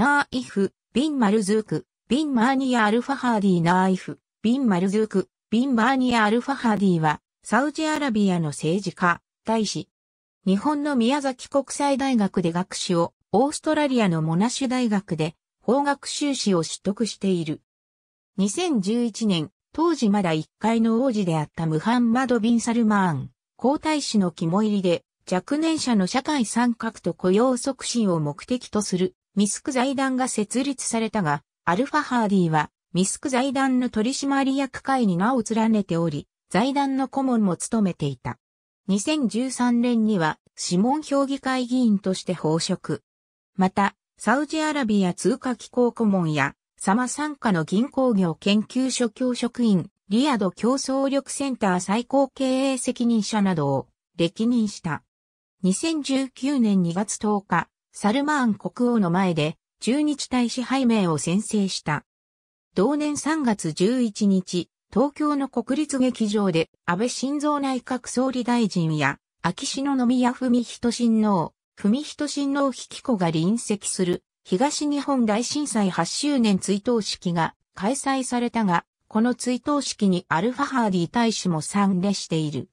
ナーイフ、ビンマルズーク、ビンマーニア・アルファハーディナーイフ、ビンマルズーク、ビンマーニア・アルファハーディーは、サウジアラビアの政治家、大使。日本の宮崎国際大学で学士を、オーストラリアのモナシュ大学で、法学修士を取得している。2011年、当時まだ1階の王子であったムハンマド・ビン・サルマーン、皇太子の肝入りで、若年者の社会参画と雇用促進を目的とするミスク財団が設立されたが、アルファハーディは、ミスク財団の取締役会に名を連ねており、財団の顧問も務めていた。2013年には、諮問評議会議員として報職。また、サウジアラビア通貨機構顧問や、サマ参加の銀行業研究所教職員、リアド競争力センター最高経営責任者などを歴任した。2019年2月10日、サルマーン国王の前で駐日大使拝命を宣誓した。同年3月11日、東京の国立劇場で安倍晋三内閣総理大臣や秋篠宮文人親王、文人親王引子が臨席する東日本大震災8周年追悼式が開催されたが、この追悼式にアルファハーディ大使も参列している。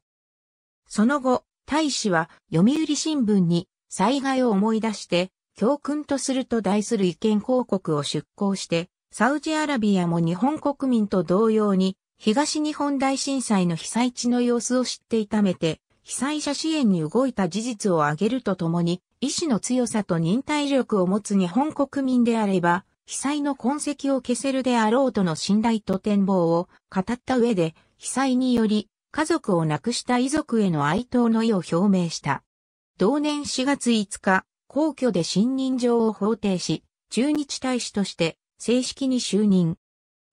その後、大使は読売新聞に災害を思い出して、教訓とすると題する意見広告を出稿して、サウジアラビアも日本国民と同様に、東日本大震災の被災地の様子を知っていためて、被災者支援に動いた事実を挙げるとともに、意志の強さと忍耐力を持つ日本国民であれば、被災の痕跡を消せるであろうとの信頼と展望を語った上で、被災により家族を亡くした遺族への哀悼の意を表明した。同年4月5日、皇居で信任状を法定し、中日大使として正式に就任。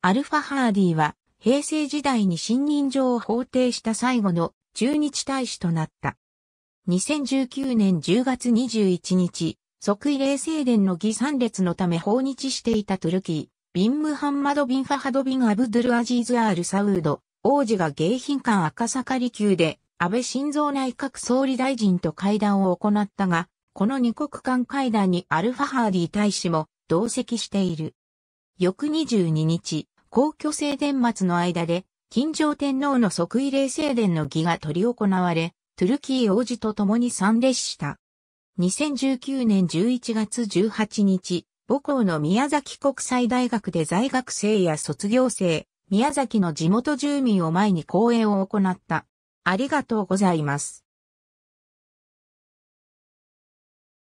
アルファハーディは平成時代に信任状を法定した最後の中日大使となった。2019年10月21日、即位令正殿の儀参列のため訪日していたトゥルキー、ビン・ムハンマド・ビン・ファハド・ビン・アブドゥル・アジーズ・アール・サウード、王子が迎賓館赤坂離宮で安倍晋三内閣総理大臣と会談を行ったが、この二国間会談にアルファハーディ大使も同席している。翌22日、皇居正殿末の間で、金城天皇の即位礼正殿の儀が執り行われ、トゥルキー王子と共に参列した。2019年11月18日、母校の宮崎国際大学で在学生や卒業生、宮崎の地元住民を前に講演を行った。ありがとうございます。